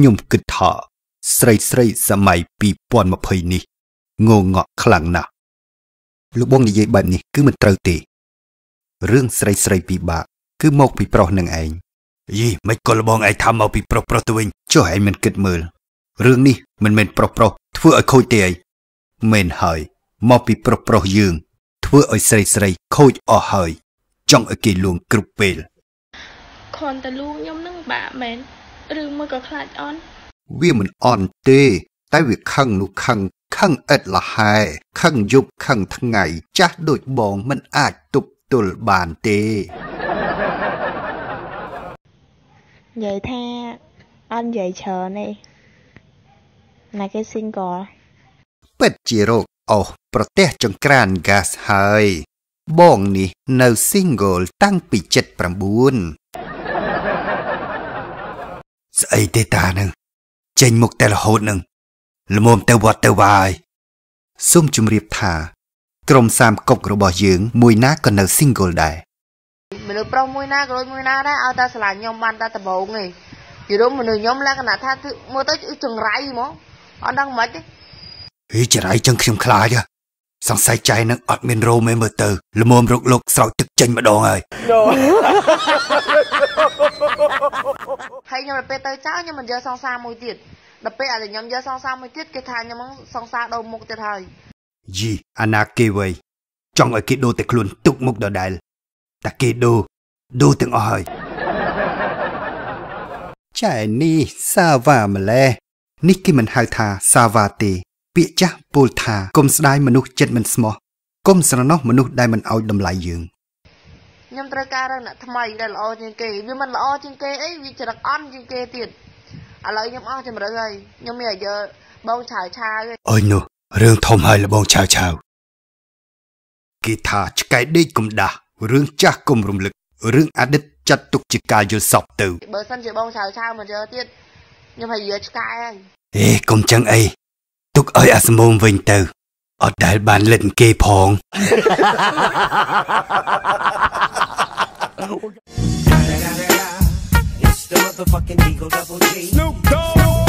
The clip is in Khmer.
ខ្ញុំគិតថាស្រីស្រីសម័យ2020នេះងងក់ខ្លាំងណាស់លោកបងនិយាយបែបនេះគឺមិនត្រូវទេរឿងស្រីស្រីពិបាក គឺមកពីប្រុសនឹងឯងយីមិនក៏លបងឯងថាមកពីប្រុសប្រុសទៅវិញចុះឯងមិនគិតមើលរឿងនេះមិនមែនប្រុសប្រុសធ្វើឲ្យខូចទេឯងមែនហើយមកពីប្រុសប្រុសយើង ធ្វើឲ្យស្រីស្រីខូចអស់ហើយចង់ឲ្យគេលួងគ្រប់ពេលខនតលួងខ្ញុំនឹងបាក់មែនឬមួយក៏ខ្លាចអន់វាមិនអន់ទេ តែវាខឹងនោះខឹងខឹងឥតលហែខឹងយប់ខឹងថ្ងៃ ចាស់ដូចបងមិន អាចទប់ទល់បានទេនិយាយថាអត់និយាយច្រើនទេណាគេ single ពិតជារោគអស់ប្រទេសចង្ក្រាន gas ហើយ បងនេះ នៅ single តាំងពី79ស្អីទេតានឹងចេញមុខតែរហូតនឹងល្មមទៅវត្តទៅវាយសូមជម្រាបថាក្រុមសាមកុករបស់យើងមួយណាក៏នៅ single ដែរមនុស្សប្រុសមួយណាក៏ដូចមួយណាដែរឲ្យតែឆ្លាញខ្ញុំបានតែដំបូងឯងយល់មនុស្សខ្ញុំលក្ខណៈថាគឺមើលទៅគឺចង្រៃហ្មងអត់ដឹងមិនទេហីចង្រៃចឹងខ្ញុំខ្លាចហ៎សង្ស័យចៃនឹង អត់មានរោមឯមើលទៅល្មមរកលោកស្រោចទឹកចេញម្ដងហើយដល់ពេលទៅចោលខ្ញុំមិនយកសងសារមួយទៀតដល់ពេលឲ្យខ្ញុំយកសងសារមួយទៀតគេថាខ្ញុំសងសារដូរមុខទៀតហើយយីអាណាគេវៃចង់ឲ្យគេដូរតែខ្លួនទុកមុខដដែលតែគេដូរដូរទាំងអស់ហើយចែនេះសាវ៉ាម្លេះនេះគេមិនហៅថាសាវ៉ាទេ ពាក្យចាស់ពោលថាកុំស្ដាយមនុស្សចិត្តមិនស្មោះកុំស្រណោះមនុស្សដែលមិនឲ្យតម្លៃយើងខ្ញុំត្រូវការរកអ្នកថ្មីដែលល្អជាងគេវាមិនល្អជាងគេអីវាច្រឹកអន់ជាងគេទៀតឥឡូវខ្ញុំអស់ចម្រឹងហើយខ្ញុំមានអាយើបងឆាវឆាវអើយនោះរឿងធំហើយលបងឆាវឆាវគេថាឆ្កែដេកកំដាស់រឿងចាស់កុំរំលឹករឿងអតីតចាត់ទុកជាការយល់សប្តិទៅ បើសិនជាបងឆាវឆាវមកយើទៀតខ្ញុំហើយយើឆ្កែហើយអេកុំចឹងអីទុកឲ្យអាសមូមវិញទៅ Ở It's the motherfucking Eagle Double G. Dogg.